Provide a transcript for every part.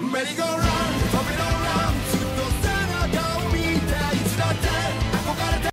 Make it go round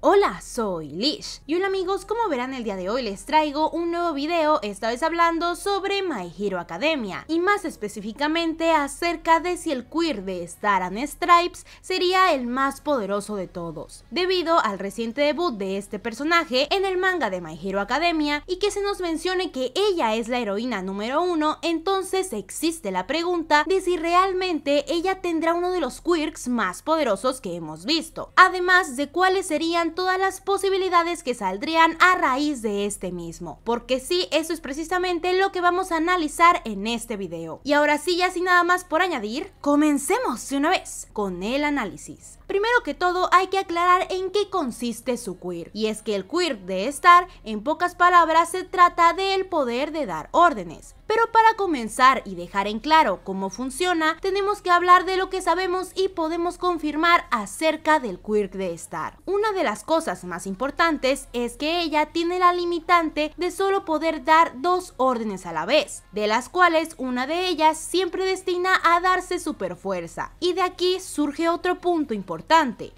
Hola, soy Lish. Y hola amigos, como verán el día de hoy les traigo un nuevo video, esta vez hablando sobre My Hero Academia y más específicamente acerca de si el queer de Star and Stripes sería el más poderoso de todos, debido al reciente debut de este personaje en el manga de My Hero Academia y que se nos mencione que ella es la heroína número uno, entonces existe la pregunta de si realmente ella tendrá uno de los quirks más poderosos que hemos visto, además de cuáles serían todas las posibilidades que saldrían a raíz de este mismo. Porque sí, eso es precisamente lo que vamos a analizar en este video. Y ahora sí, ya sin nada más por añadir, comencemos de una vez con el análisis. Primero que todo hay que aclarar en qué consiste su queer, y es que el queer de estar, en pocas palabras, se trata del poder de dar órdenes. Pero para comenzar y dejar en claro cómo funciona, tenemos que hablar de lo que sabemos y podemos confirmar acerca del quirk de Star. Una de las cosas más importantes es que ella tiene la limitante de solo poder dar dos órdenes a la vez, de las cuales una de ellas siempre destina a darse super fuerza. Y de aquí surge otro punto importante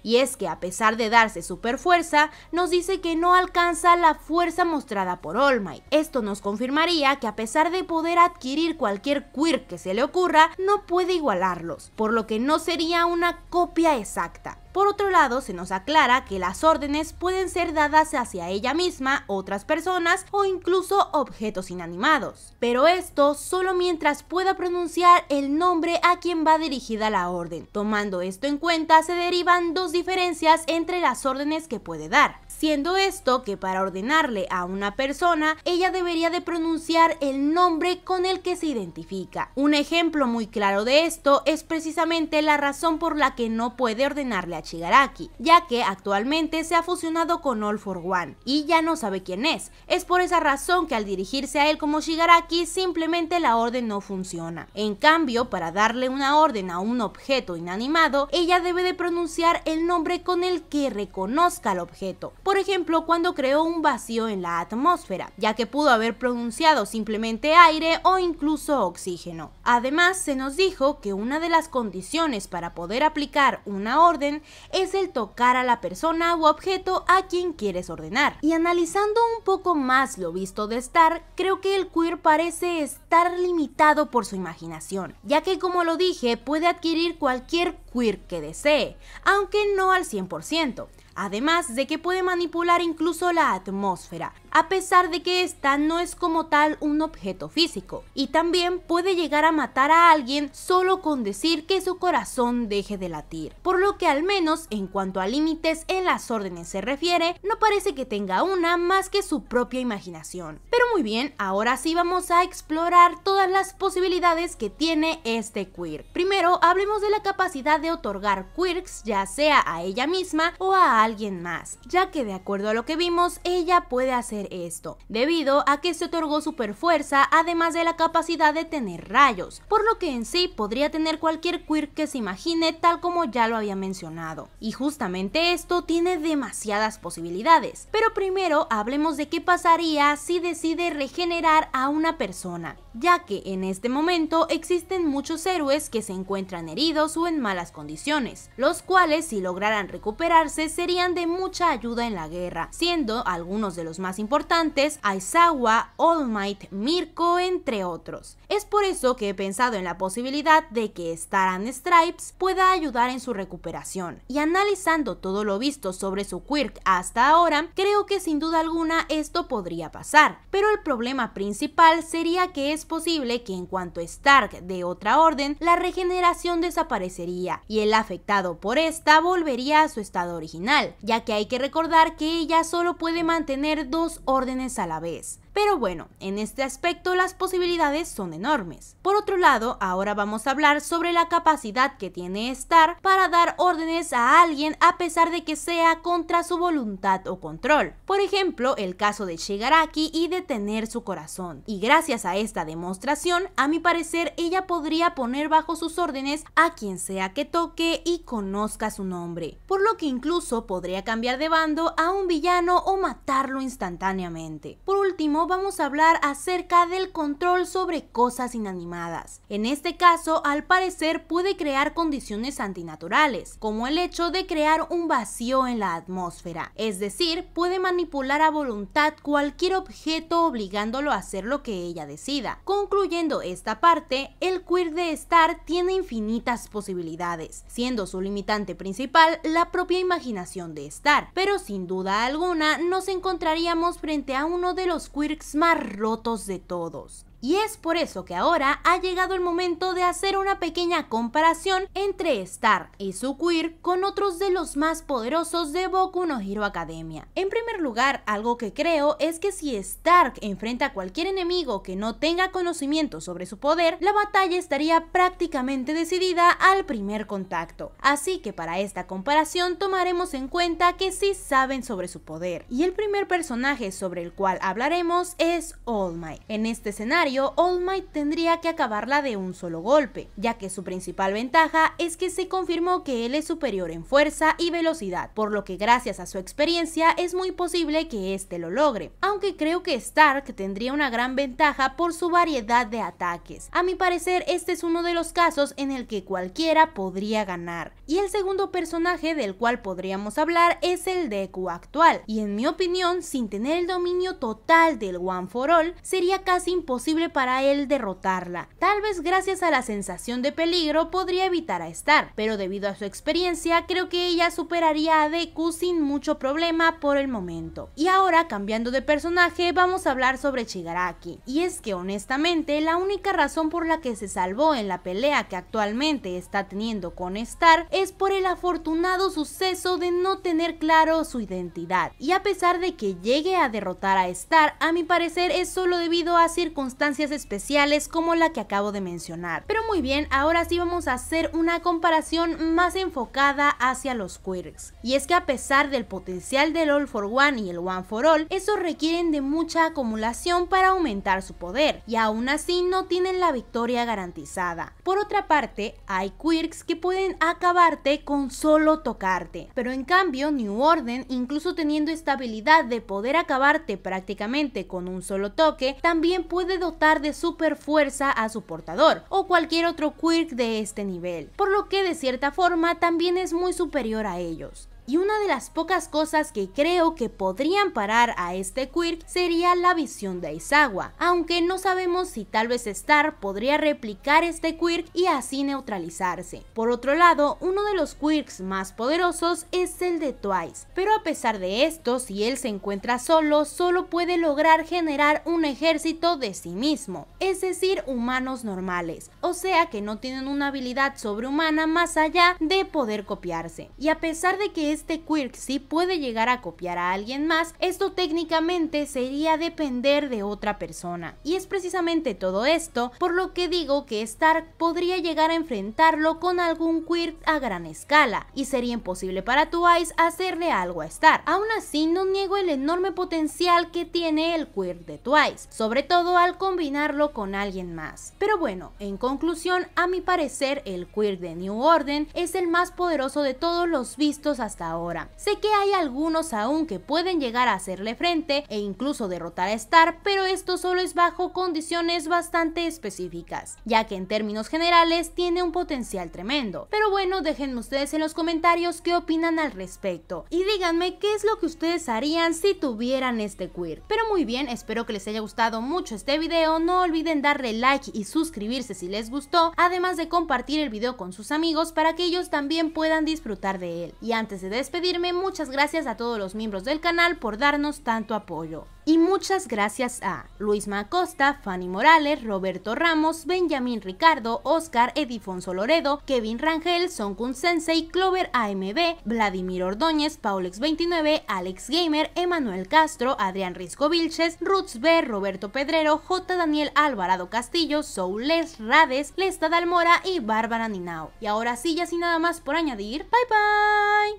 y es que a pesar de darse super fuerza, nos dice que no alcanza la fuerza mostrada por All Might. Esto nos confirmaría que a pesar de poder adquirir cualquier quirk que se le ocurra, no puede igualarlos, por lo que no sería una copia exacta. Por otro lado, se nos aclara que las órdenes pueden ser dadas hacia ella misma, otras personas o incluso objetos inanimados. Pero esto solo mientras pueda pronunciar el nombre a quien va dirigida la orden. Tomando esto en cuenta, se derivan dos diferencias entre las órdenes que puede dar siendo esto que para ordenarle a una persona, ella debería de pronunciar el nombre con el que se identifica. Un ejemplo muy claro de esto es precisamente la razón por la que no puede ordenarle a Shigaraki, ya que actualmente se ha fusionado con All for One y ya no sabe quién es. Es por esa razón que al dirigirse a él como Shigaraki simplemente la orden no funciona. En cambio, para darle una orden a un objeto inanimado, ella debe de pronunciar el nombre con el que reconozca al objeto por ejemplo cuando creó un vacío en la atmósfera, ya que pudo haber pronunciado simplemente aire o incluso oxígeno. Además, se nos dijo que una de las condiciones para poder aplicar una orden es el tocar a la persona u objeto a quien quieres ordenar. Y analizando un poco más lo visto de Star, creo que el queer parece estar limitado por su imaginación, ya que como lo dije, puede adquirir cualquier queer que desee, aunque no al 100% además de que puede manipular incluso la atmósfera, a pesar de que esta no es como tal un objeto físico, y también puede llegar a matar a alguien solo con decir que su corazón deje de latir, por lo que al menos en cuanto a límites en las órdenes se refiere, no parece que tenga una más que su propia imaginación. Pero muy bien, ahora sí vamos a explorar todas las posibilidades que tiene este quirk. Primero, hablemos de la capacidad de otorgar quirks, ya sea a ella misma o a alguien más, ya que de acuerdo a lo que vimos, ella puede hacer esto, debido a que se otorgó super fuerza además de la capacidad de tener rayos, por lo que en sí podría tener cualquier queer que se imagine tal como ya lo había mencionado. Y justamente esto tiene demasiadas posibilidades, pero primero hablemos de qué pasaría si decide regenerar a una persona, ya que en este momento existen muchos héroes que se encuentran heridos o en malas condiciones, los cuales si lograran recuperarse serían de mucha ayuda en la guerra, siendo algunos de los más importantes importantes Aizawa, All Might, Mirko, entre otros. Es por eso que he pensado en la posibilidad de que Star and Stripes pueda ayudar en su recuperación. Y analizando todo lo visto sobre su quirk hasta ahora, creo que sin duda alguna esto podría pasar. Pero el problema principal sería que es posible que en cuanto Stark de otra orden, la regeneración desaparecería y el afectado por esta volvería a su estado original, ya que hay que recordar que ella solo puede mantener dos órdenes a la vez. Pero bueno, en este aspecto las posibilidades son enormes. Por otro lado, ahora vamos a hablar sobre la capacidad que tiene Star para dar órdenes a alguien a pesar de que sea contra su voluntad o control. Por ejemplo, el caso de Shigaraki y detener su corazón. Y gracias a esta demostración, a mi parecer, ella podría poner bajo sus órdenes a quien sea que toque y conozca su nombre. Por lo que incluso podría cambiar de bando a un villano o matarlo instantáneamente. Por último, vamos a hablar acerca del control sobre cosas inanimadas. En este caso, al parecer puede crear condiciones antinaturales, como el hecho de crear un vacío en la atmósfera, es decir, puede manipular a voluntad cualquier objeto obligándolo a hacer lo que ella decida. Concluyendo esta parte, el queer de estar tiene infinitas posibilidades, siendo su limitante principal la propia imaginación de estar. pero sin duda alguna nos encontraríamos frente a uno de los queer más rotos de todos. Y es por eso que ahora ha llegado el momento de hacer una pequeña comparación entre Stark y su queer con otros de los más poderosos de Boku no Hero Academia. En primer lugar, algo que creo es que si Stark enfrenta a cualquier enemigo que no tenga conocimiento sobre su poder, la batalla estaría prácticamente decidida al primer contacto. Así que para esta comparación tomaremos en cuenta que sí saben sobre su poder. Y el primer personaje sobre el cual hablaremos es All Might. En este escenario All Might tendría que acabarla de un solo golpe, ya que su principal ventaja es que se confirmó que él es superior en fuerza y velocidad, por lo que gracias a su experiencia es muy posible que este lo logre, aunque creo que Stark tendría una gran ventaja por su variedad de ataques. A mi parecer, este es uno de los casos en el que cualquiera podría ganar. Y el segundo personaje del cual podríamos hablar es el Deku actual, y en mi opinión, sin tener el dominio total del One for All, sería casi imposible para él derrotarla. Tal vez gracias a la sensación de peligro podría evitar a Star, pero debido a su experiencia creo que ella superaría a Deku sin mucho problema por el momento. Y ahora cambiando de personaje vamos a hablar sobre Shigaraki. Y es que honestamente la única razón por la que se salvó en la pelea que actualmente está teniendo con Star es por el afortunado suceso de no tener claro su identidad. Y a pesar de que llegue a derrotar a Star, a mi parecer es solo debido a circunstancias especiales como la que acabo de mencionar. Pero muy bien, ahora sí vamos a hacer una comparación más enfocada hacia los quirks. Y es que a pesar del potencial del All for One y el One for All, esos requieren de mucha acumulación para aumentar su poder, y aún así no tienen la victoria garantizada. Por otra parte, hay quirks que pueden acabarte con solo tocarte, pero en cambio New Order, incluso teniendo esta habilidad de poder acabarte prácticamente con un solo toque, también puede dotar de super fuerza a su portador o cualquier otro quirk de este nivel, por lo que de cierta forma también es muy superior a ellos. Y una de las pocas cosas que creo que podrían parar a este Quirk sería la visión de Aizawa, aunque no sabemos si tal vez Star podría replicar este Quirk y así neutralizarse. Por otro lado, uno de los Quirks más poderosos es el de Twice, pero a pesar de esto, si él se encuentra solo, solo puede lograr generar un ejército de sí mismo, es decir, humanos normales, o sea que no tienen una habilidad sobrehumana más allá de poder copiarse. Y a pesar de que es este quirk si puede llegar a copiar a alguien más, esto técnicamente sería depender de otra persona. Y es precisamente todo esto por lo que digo que Stark podría llegar a enfrentarlo con algún Quirk a gran escala, y sería imposible para Twice hacerle algo a Stark. Aún así, no niego el enorme potencial que tiene el Quirk de Twice, sobre todo al combinarlo con alguien más. Pero bueno, en conclusión, a mi parecer, el Quirk de New Order es el más poderoso de todos los vistos hasta ahora. Sé que hay algunos aún que pueden llegar a hacerle frente e incluso derrotar a Star, pero esto solo es bajo condiciones bastante específicas, ya que en términos generales tiene un potencial tremendo. Pero bueno, déjenme ustedes en los comentarios qué opinan al respecto y díganme qué es lo que ustedes harían si tuvieran este queer. Pero muy bien, espero que les haya gustado mucho este video, no olviden darle like y suscribirse si les gustó, además de compartir el video con sus amigos para que ellos también puedan disfrutar de él. Y antes de despedirme, muchas gracias a todos los miembros del canal por darnos tanto apoyo. Y muchas gracias a Luis Macosta, Fanny Morales, Roberto Ramos, Benjamín Ricardo, Oscar Edifonso Loredo, Kevin Rangel, Sonkun Sensei, Clover AMB, Vladimir Ordóñez, Paulex29, Alex Gamer, Emanuel Castro, Adrián Risco Vilches, Ruth B, Roberto Pedrero, J. Daniel Alvarado Castillo, Soules Rades, Lesta Dalmora y Bárbara Ninao. Y ahora sí, ya sin nada más por añadir, bye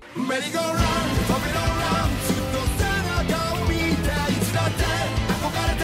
bye.